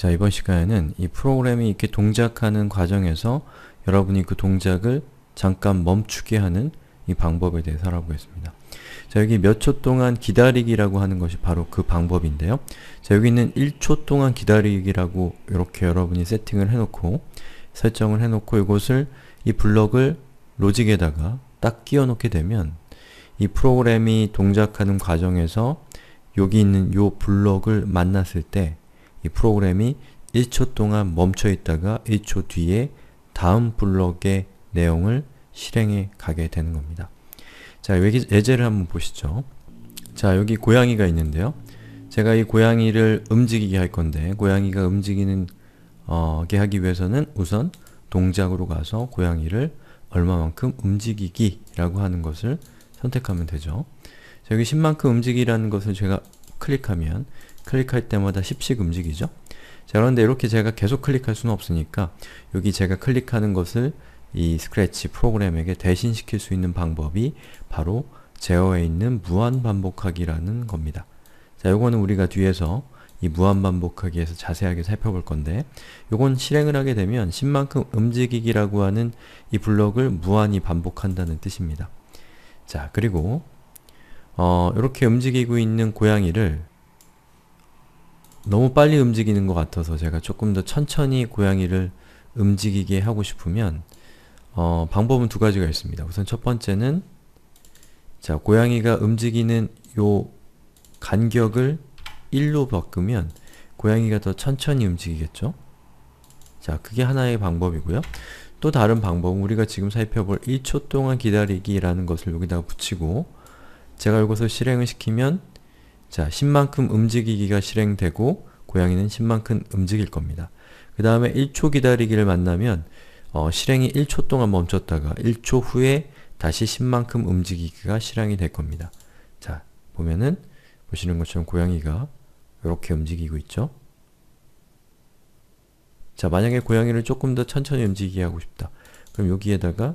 자, 이번 시간에는 이 프로그램이 이렇게 동작하는 과정에서 여러분이 그 동작을 잠깐 멈추게 하는 이 방법에 대해서 알아보겠습니다. 자, 여기 몇 초 동안 기다리기라고 하는 것이 바로 그 방법인데요. 자, 여기는 1초 동안 기다리기라고 이렇게 여러분이 세팅을 해놓고 설정을 해놓고 이것을 이 블럭을 로직에다가 딱 끼워 놓게 되면 이 프로그램이 동작하는 과정에서 여기 있는 요 블럭을 만났을 때이 프로그램이 1초 동안 멈춰 있다가 1초 뒤에 다음 블록의 내용을 실행해 가게 되는 겁니다. 자, 여기 예제를 한번 보시죠. 자, 여기 고양이가 있는데요. 제가 이 고양이를 움직이게 할 건데 고양이가 움직이는 어, 게 하기 위해서는 우선 동작으로 가서 고양이를 얼마만큼 움직이기라고 하는 것을 선택하면 되죠. 자, 여기 10만큼 움직이라는 것을 제가 클릭하면 클릭할 때마다 10씩 움직이죠? 자, 그런데 이렇게 제가 계속 클릭할 수는 없으니까 여기 제가 클릭하는 것을 이 스크래치 프로그램에게 대신시킬 수 있는 방법이 바로 제어에 있는 무한반복하기라는 겁니다. 자, 요거는 우리가 뒤에서 이 무한반복하기에서 자세하게 살펴볼 건데 요건 실행을 하게 되면 10만큼 움직이기라고 하는 이 블럭을 무한히 반복한다는 뜻입니다. 자, 그리고 어, 이렇게 움직이고 있는 고양이를 너무 빨리 움직이는 것 같아서 제가 조금 더 천천히 고양이를 움직이게 하고 싶으면 어, 방법은 두 가지가 있습니다. 우선 첫 번째는 자 고양이가 움직이는 요 간격을 1로 바꾸면 고양이가 더 천천히 움직이겠죠? 자 그게 하나의 방법이고요. 또 다른 방법은 우리가 지금 살펴볼 1초 동안 기다리기라는 것을 여기다가 붙이고 제가 이것을 실행을 시키면 자 10만큼 움직이기가 실행되고 고양이는 10만큼 움직일 겁니다. 그 다음에 1초 기다리기를 만나면 어, 실행이 1초 동안 멈췄다가 1초 후에 다시 10만큼 움직이기가 실행이 될 겁니다. 자 보면은 보시는 것처럼 고양이가 이렇게 움직이고 있죠? 자 만약에 고양이를 조금 더 천천히 움직이게 하고 싶다. 그럼 여기에다가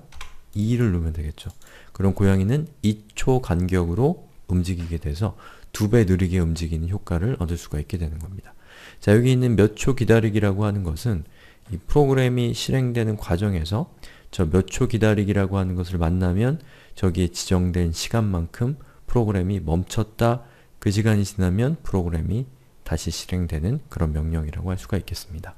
2를 누으면 되겠죠. 그럼 고양이는 2초 간격으로 움직이게 돼서 두 배 느리게 움직이는 효과를 얻을 수가 있게 되는 겁니다. 자, 여기 있는 몇 초 기다리기라고 하는 것은 이 프로그램이 실행되는 과정에서 저 몇 초 기다리기라고 하는 것을 만나면 저기에 지정된 시간만큼 프로그램이 멈췄다 그 시간이 지나면 프로그램이 다시 실행되는 그런 명령이라고 할 수가 있겠습니다.